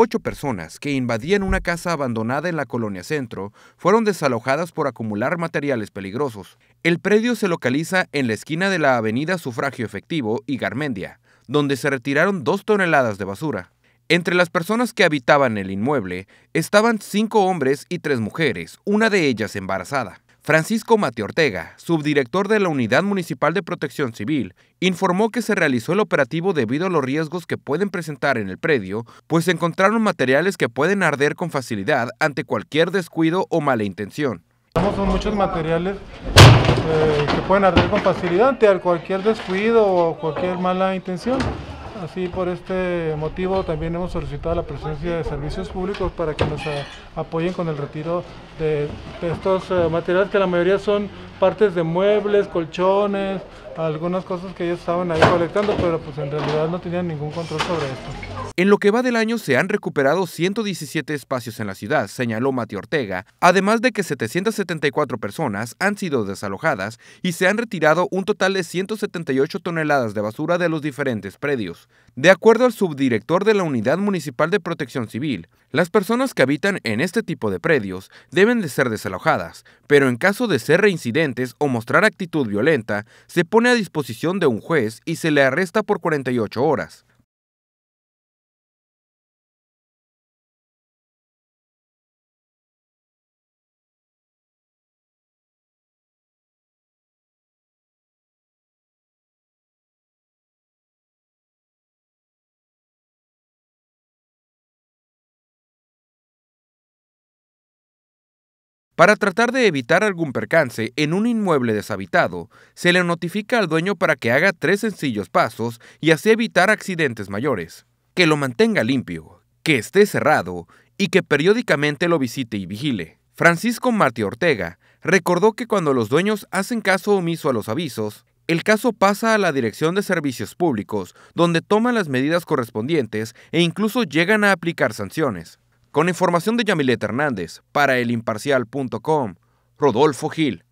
Ocho personas que invadían una casa abandonada en la colonia centro fueron desalojadas por acumular materiales peligrosos. El predio se localiza en la esquina de la avenida Sufragio Efectivo y Garmendia, donde se retiraron dos toneladas de basura. Entre las personas que habitaban el inmueble estaban cinco hombres y tres mujeres, una de ellas embarazada. Francisco Mate Ortega, subdirector de la Unidad Municipal de Protección Civil, informó que se realizó el operativo debido a los riesgos que pueden presentar en el predio, pues se encontraron materiales que pueden arder con facilidad ante cualquier descuido o mala intención. Son muchos materiales eh, que pueden arder con facilidad ante cualquier descuido o cualquier mala intención. Así por este motivo también hemos solicitado la presencia de servicios públicos para que nos eh, apoyen con el retiro de, estos eh, materiales que la mayoría son partes de muebles, colchones, algunas cosas que ellos estaban ahí colectando, pero pues en realidad no tenían ningún control sobre esto. En lo que va del año se han recuperado 117 espacios en la ciudad, señaló Mati Ortega, además de que 774 personas han sido desalojadas y se han retirado un total de 178 toneladas de basura de los diferentes predios. De acuerdo al subdirector de la Unidad Municipal de Protección Civil, las personas que habitan en este tipo de predios deben de ser desalojadas, pero en caso de ser reincidentes, o mostrar actitud violenta, se pone a disposición de un juez y se le arresta por 48 horas. Para tratar de evitar algún percance en un inmueble deshabitado, se le notifica al dueño para que haga tres sencillos pasos y así evitar accidentes mayores. Que lo mantenga limpio, que esté cerrado y que periódicamente lo visite y vigile. Francisco Martí Ortega recordó que cuando los dueños hacen caso omiso a los avisos, el caso pasa a la Dirección de Servicios Públicos, donde toman las medidas correspondientes e incluso llegan a aplicar sanciones. Con información de Yamilet Hernández para elimparcial.com, Rodolfo Gil.